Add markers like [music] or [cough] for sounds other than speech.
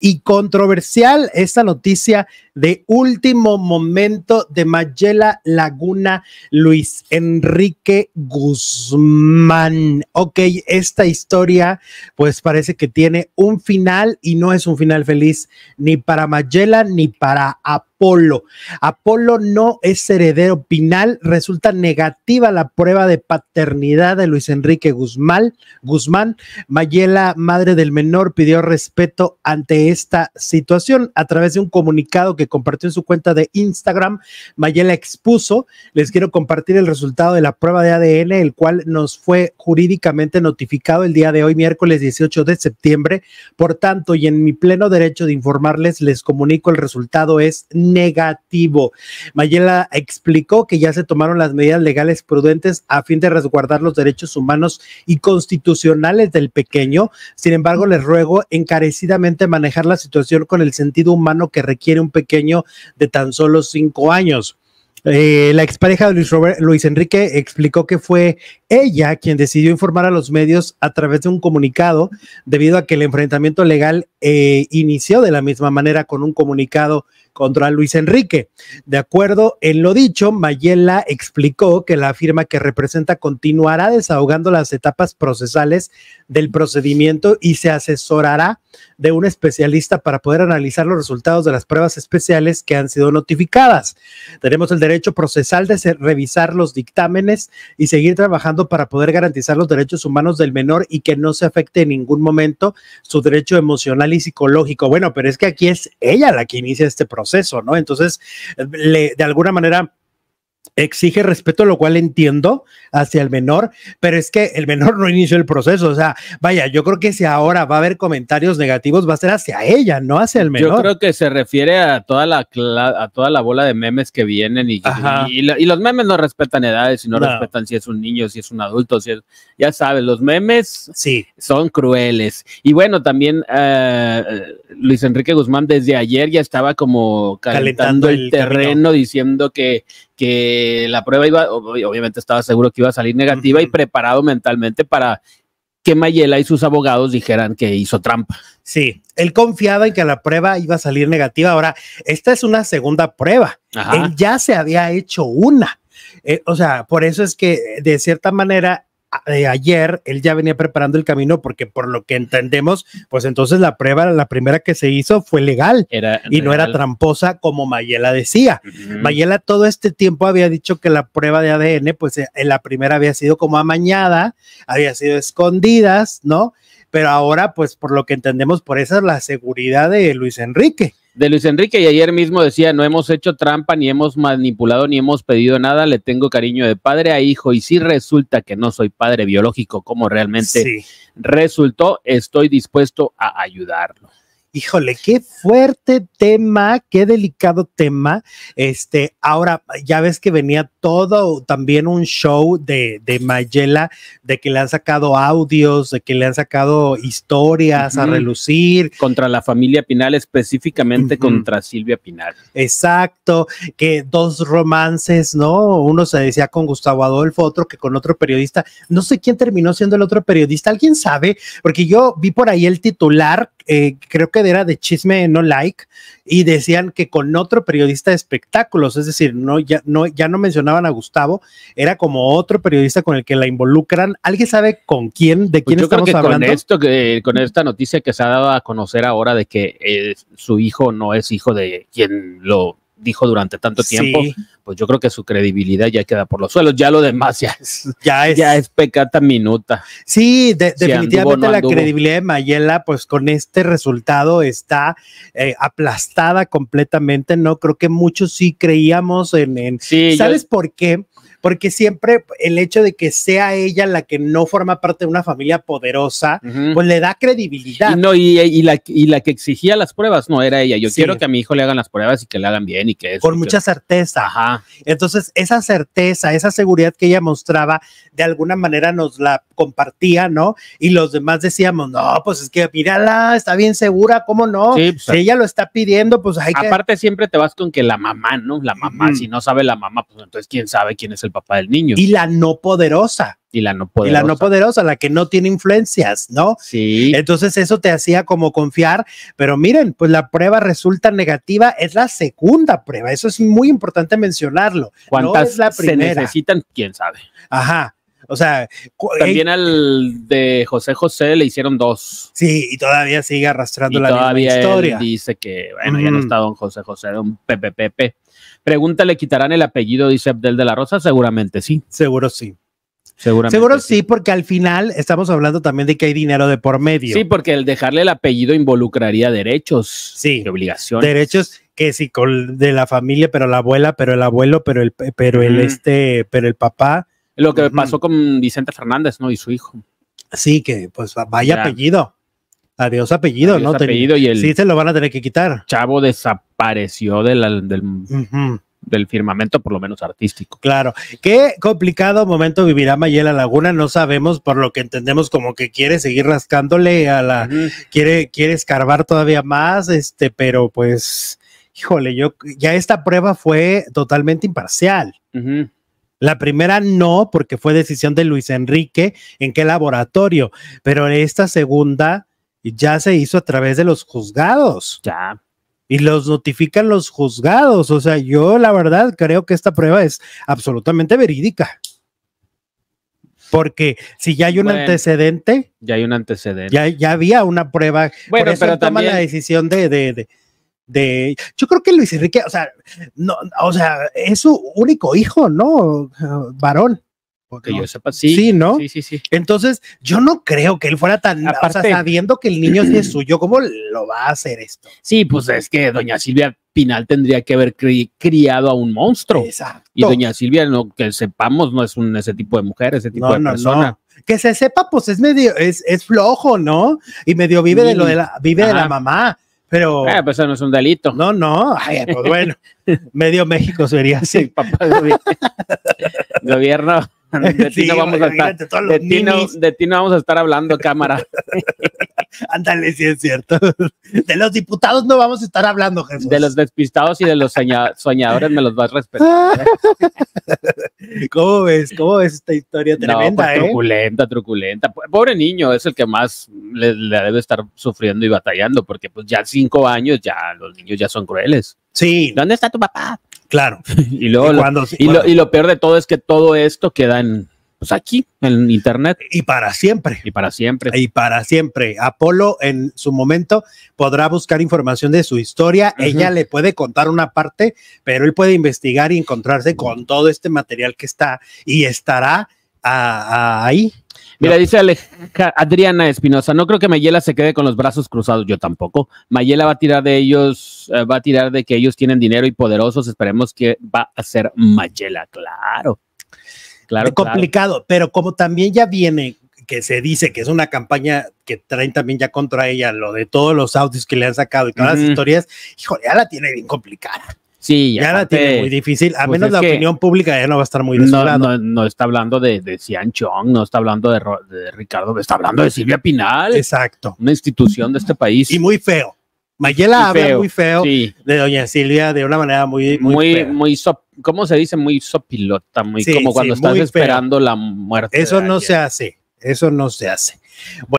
Y controversial esta noticia de último momento de Mayela Laguna Luis Enrique Guzmán. Ok, esta historia pues parece que tiene un final y no es un final feliz ni para Mayela ni para Apolo. Apolo no es heredero final. Resulta negativa la prueba de paternidad de Luis Enrique Guzmán. Guzmán Mayela, madre del menor, pidió respeto ante esta situación a través de un comunicado que compartió en su cuenta de Instagram. Mayela expuso, les quiero compartir el resultado de la prueba de ADN, el cual nos fue jurídicamente notificado el día de hoy, miércoles 18 de septiembre. Por tanto, y en mi pleno derecho de informarles, les comunico el resultado es negativo. Mayela explicó que ya se tomaron las medidas legales prudentes a fin de resguardar los derechos humanos y constitucionales del pequeño. Sin embargo, les ruego encarecidamente manejar la situación con el sentido humano que requiere un pequeño de tan solo cinco años. Eh, la expareja de Luis, Luis Enrique explicó que fue ella quien decidió informar a los medios a través de un comunicado, debido a que el enfrentamiento legal eh, inició de la misma manera con un comunicado contra Luis Enrique. De acuerdo en lo dicho, Mayela explicó que la firma que representa continuará desahogando las etapas procesales del procedimiento y se asesorará de un especialista para poder analizar los resultados de las pruebas especiales que han sido notificadas. Tenemos el derecho procesal de revisar los dictámenes y seguir trabajando para poder garantizar los derechos humanos del menor y que no se afecte en ningún momento su derecho emocional y psicológico. Bueno, pero es que aquí es ella la que inicia este proceso proceso, ¿no? Entonces, de alguna manera exige respeto, lo cual entiendo hacia el menor, pero es que el menor no inició el proceso. O sea, vaya, yo creo que si ahora va a haber comentarios negativos, va a ser hacia ella, no hacia el menor. Yo creo que se refiere a toda la, a toda la bola de memes que vienen y, y, los memes no respetan edades y no, respetan si es un niño, si es un adulto, si ya sabes, los memes son crueles. Y bueno, también eh, Luis Enrique Guzmán desde ayer ya estaba como calentando, el, terreno diciendo que que la prueba iba, obviamente estaba seguro que iba a salir negativa y preparado mentalmente para que Mayela y sus abogados dijeran que hizo trampa. Sí, él confiaba en que la prueba iba a salir negativa. Ahora, esta es una segunda prueba. Él ya se había hecho una. Eh, o sea, por eso es que de cierta manera eh, ayer él ya venía preparando el camino porque por lo que entendemos, pues entonces la prueba, la primera que se hizo fue legal y no era tramposa como Mayela decía. Mayela todo este tiempo había dicho que la prueba de ADN, pues eh, en la primera había sido como amañada, había sido escondidas, ¿no? Pero ahora, pues por lo que entendemos, por esa es la seguridad de Luis Enrique de Luis Enrique y ayer mismo decía, no hemos hecho trampa, ni hemos manipulado, ni hemos pedido nada, le tengo cariño de padre a hijo y si resulta que no soy padre biológico como realmente resultó, estoy dispuesto a ayudarlo. Híjole, qué fuerte tema, qué delicado tema. Este, ahora ya ves que venía todo también un show de, Mayela, de que le han sacado audios, de que le han sacado historias a relucir. Contra la familia Pinal, específicamente contra Silvia Pinal. Exacto, que dos romances, ¿no? Uno se decía con Gustavo Adolfo, otro que con otro periodista. No sé quién terminó siendo el otro periodista, ¿alguien sabe? Porque yo vi por ahí el titular, eh, creo que era de chisme no like, y decían que con otro periodista de espectáculos, es decir, no, ya, no, ya no mencionaban a Gustavo, era como otro periodista con el que la involucran. ¿Alguien sabe con quién, de pues quién estamos hablando? Con, esto, que, con esta noticia que se ha dado a conocer ahora de que eh, su hijo no es hijo de quien lo dijo durante tanto tiempo, pues yo creo que su credibilidad ya queda por los suelos. Ya lo demás ya es, ya es, ya es pecata minuta. Sí, definitivamente la credibilidad de Mayela, pues con este resultado está eh, aplastada completamente. No creo que muchos sí creíamos en. en ¿Sabes por qué? porque siempre el hecho de que sea ella la que no forma parte de una familia poderosa, pues le da credibilidad. Y no, y, la, y la que exigía las pruebas no era ella. Yo quiero que a mi hijo le hagan las pruebas y que le hagan bien y que eso, Con mucha certeza. Entonces, esa certeza, esa seguridad que ella mostraba, de alguna manera nos la compartía, ¿no? Y los demás decíamos, no, pues es que mírala, está bien segura, ¿cómo no? si pues, ella lo está pidiendo, pues hay que. Aparte, siempre te vas con que la mamá, ¿no? La mamá, si no sabe la mamá, pues entonces quién sabe quién es el papá del niño. Y la no poderosa. Y la no poderosa. la no poderosa, la que no tiene influencias, ¿no? Sí. Entonces eso te hacía como confiar, pero miren, pues la prueba resulta negativa, es la segunda prueba, eso es muy importante mencionarlo. ¿Cuántas la primera? se necesitan? ¿Quién sabe? Ajá. O sea, eh, también al de José José le hicieron dos. Sí, y todavía sigue arrastrando la misma historia. dice que, bueno, ya no mm. está don José José, un Pepe Pepe. Pregunta, ¿le quitarán el apellido, dice Abdel de la Rosa? Seguramente sí. Seguro sí. Seguramente. Seguro sí, porque al final estamos hablando también de que hay dinero de por medio. Sí, porque el dejarle el apellido involucraría derechos y obligaciones. Derechos que sí, con, de la familia, pero la abuela, pero el abuelo, pero el, pero el este, pero el papá. Lo que pasó con Vicente Fernández, ¿no? Y su hijo. Sí, que pues vaya apellido. Adiós apellido, ¿no? sí, se lo van a tener que quitar. Chavo desapareció del, del, firmamento, por lo menos artístico. Claro. Qué complicado momento vivirá Mayela Laguna, no sabemos, por lo que entendemos como que quiere seguir rascándole a la... quiere, quiere escarbar todavía más, este, pero pues, híjole, yo, ya esta prueba fue totalmente imparcial. La primera no, porque fue decisión de Luis Enrique en qué laboratorio, pero esta segunda y ya se hizo a través de los juzgados. Ya. Y los notifican los juzgados. O sea, yo la verdad creo que esta prueba es absolutamente verídica. Porque si ya hay un antecedente. Ya hay un antecedente. Ya, había una prueba. Bueno, por pero también... la decisión de, de, de, Yo creo que Luis Enrique, o sea, no, o sea, es su único hijo, ¿no? varón. Que yo sepa, sí. Sí, ¿no? Sí, sí, Entonces, yo no creo que él fuera tan. Aparte, sabiendo que el niño es suyo, ¿cómo lo va a hacer esto? Sí, pues es que doña Silvia Pinal tendría que haber criado a un monstruo. Exacto. Y doña Silvia, no, que sepamos, no es un, ese tipo de mujer, ese tipo de persona. Que se sepa, pues es medio, es, es flojo, ¿no? Y medio vive de lo de la, vive de la mamá. Pero. Ah, pues eso no es un delito. No, no. Ay, pues bueno. [laughs] medio México sería así. Papá, gobierno. [laughs] De ti, no vamos a estar, hablando, cámara. [laughs] Ándale, si es cierto. De los diputados no vamos a estar hablando, Jesús. De los despistados y de los soñadores me los vas a respetar. ¿eh? [laughs] ¿Cómo ves? ¿Cómo ves esta historia tremenda? Pues, eh? Truculenta, truculenta. Pobre niño, es el que más le, le, debe estar sufriendo y batallando, porque pues ya cinco años, ya los niños ya son crueles. Sí. ¿Dónde está tu papá? Claro. [laughs] Y, luego y, lo, peor de todo es que todo esto queda en, pues, aquí, en Internet. Y para siempre. Y para siempre. Y para siempre. Apolo en su momento podrá buscar información de su historia. Ella le puede contar una parte, pero él puede investigar y encontrarse con todo este material que está y estará ahí. Mira, dice Adriana Espinosa, no creo que Mayela se quede con los brazos cruzados, yo tampoco. Mayela va a tirar de ellos, eh, va a tirar de que ellos tienen dinero y poderosos, esperemos que va a ser Mayela, claro. Claro, complicado, pero como también ya viene que se dice que es una campaña que traen también ya contra ella, lo de todos los audios que le han sacado y todas las historias, híjole, ya la tiene bien complicada. Sí, ya la tiene muy difícil. A pues menos la opinión pública ya no va a estar muy no, no, no, está hablando de, de Chong, no está hablando de, Ricardo, está hablando de Silvia Pinal. Exacto. Una institución de este país. Y muy feo. Mayela muy habla feo, muy feo de doña Silvia de una manera muy muy muy, fea. ¿cómo se dice? Muy sopilota, muy como cuando estás esperando la muerte. Eso no se hace. Eso no se hace. Bueno,